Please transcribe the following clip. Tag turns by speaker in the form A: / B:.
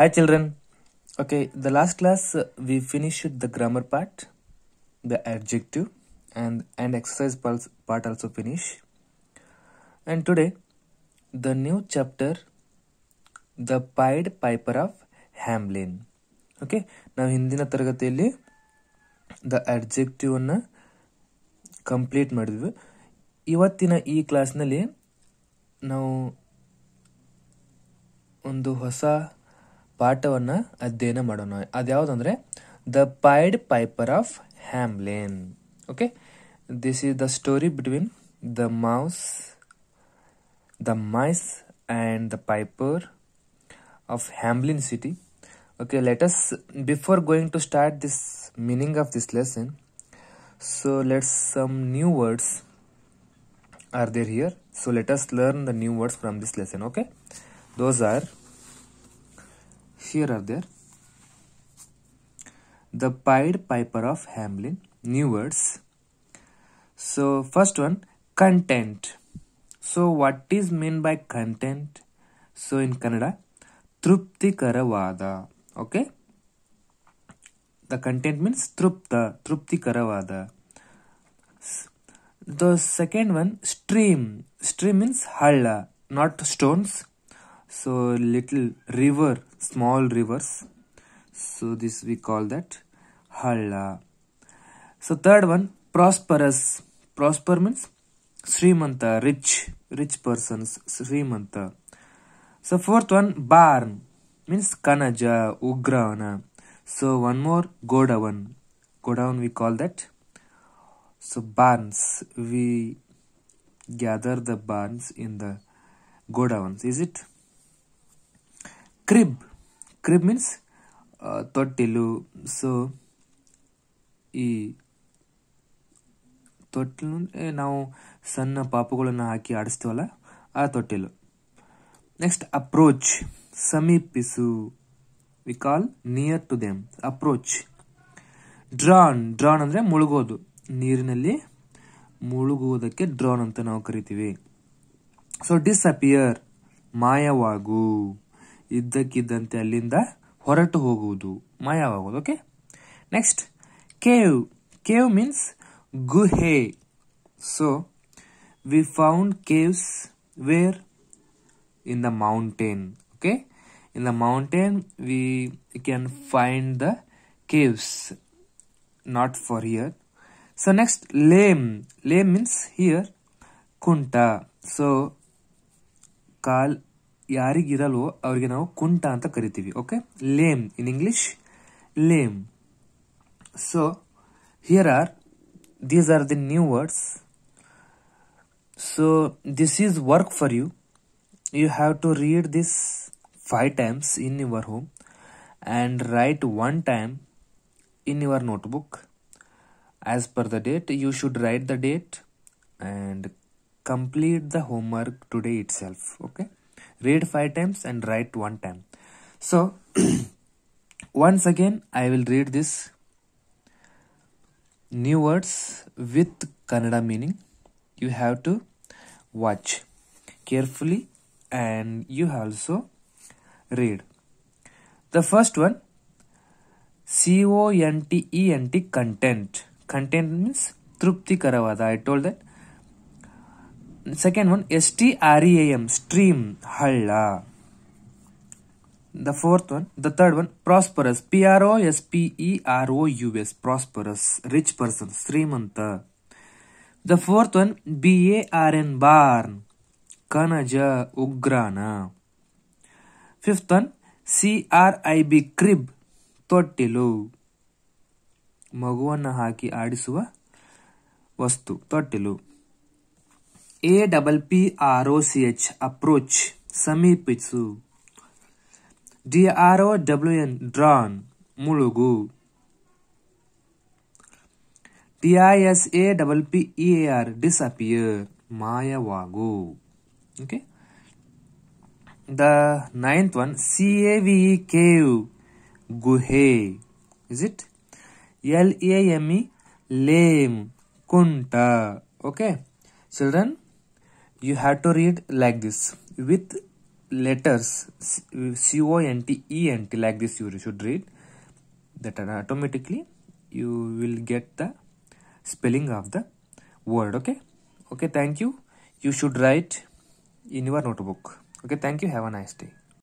A: Hi children. Okay, the last class uh, we finished the grammar part, the adjective and and exercise part also finish. And today the new chapter the piper of hamlin okay Hamlin hindina ನಾವು the adjective anna complete complete ivattina ee class nalli now ಒಂದು ಹೊಸ ಪಾಠವನ್ನು ಅಧ್ಯಯನ ಮಾಡೋಣ ಅದ್ಯಾವುದಂದರೆ the pied piper of Hamlin okay this is the story between the mouse the mice and the piper of Hamlin city okay let us before going to start this meaning of this lesson so let some new words are there here so let us learn the new words from this lesson okay those are here are there the pied piper of hamlin new words so first one content so what is mean by content so in kannada trupti truptikaravada okay the content means trupta truptikaravada the second one stream stream means halla not stones so little river small rivers so this we call that halla so third one prosperous prosper means srimanta rich rich persons srimanta so fourth one barn means kanaja ugrana so one more godavan godown we call that so barns we gather the barns in the godowns is it crib crib means ತೊಟ್ಟಿಲು so ಈ ತೊಟ್ಟಿಲು ನಾವು ಸಣ್ಣ ಪಾಪುಗಳನ್ನು ಹಾಕಿ ಆಡಿಸ್ತೀವಲ್ಲ ಆ ತೊಟ್ಟಿಲು ನೆಕ್ಸ್ಟ್ ಅಪ್ರೋಚ್ ಸಮೀಪಿಸು we call near to them approach drown drown ಅಂದರೆ ಮುಳುಗೋದು ನೀರಿನಲ್ಲಿ ಮುಳುಗುವುದಕ್ಕೆ ಡ್ರಾನ್ ಅಂತ ನಾವು ಕರಿತೀವಿ ಸೊ ಡಿಸ್ಅಪಿಯರ್ ಮಾಯವಾಗು ಇದ್ದಕ್ಕಿದ್ದಂತೆ ಅಲ್ಲಿಂದ ಹೊರಟು ಹೋಗುವುದು ಮಾಯವಾಗುವುದು okay next cave cave means ಗುಹೆ so we found caves where in the mountain okay in the mountain we can find the caves not far here so next lame lame means here ಕುಂಟ so call ಯಾರಿಗಿರಲ್ವೋ ಅವರಿಗೆ ನಾವು ಕುಂಟ ಅಂತ ಕರಿತೀವಿ okay lame in English lame so here are these are the new words so this is work for you you have to read this five times in your home and write one time in your notebook as per the date you should write the date and complete the homework today itself okay read 5 times and write 1 time so once again i will read this new words with kannada meaning you have to watch carefully and you also read the first one c o n t e n t content content means truptikaravad i told that second one S R E T M stream ಹಳ್ಳ the fourth one the one prosperous P R O S P E R O U S prosperous rich person ಶ್ರೀಮಂತ the fourth one B A R N barn ಕನಜ ಉಗ್ರಾನ fifth one C R I B crib ತೊಟ್ಟಿಲು ಮಗುವನ್ನು ಹಾಕಿ ಆಡಿಸುವ ವಸ್ತು ತೊಟ್ಟಿಲು A double P R O C H approach समीपिसु D R O W N drawn मुलुगु T I S A double P E A R disappear मायावागु okay the ninth one C A V E cave guhe is it l a m e lame kunta okay children you have to read like this with letters C O N T E N T like this you should read that automatically you will get the spelling of the word okay okay thank you you should write in your notebook okay thank you have a nice day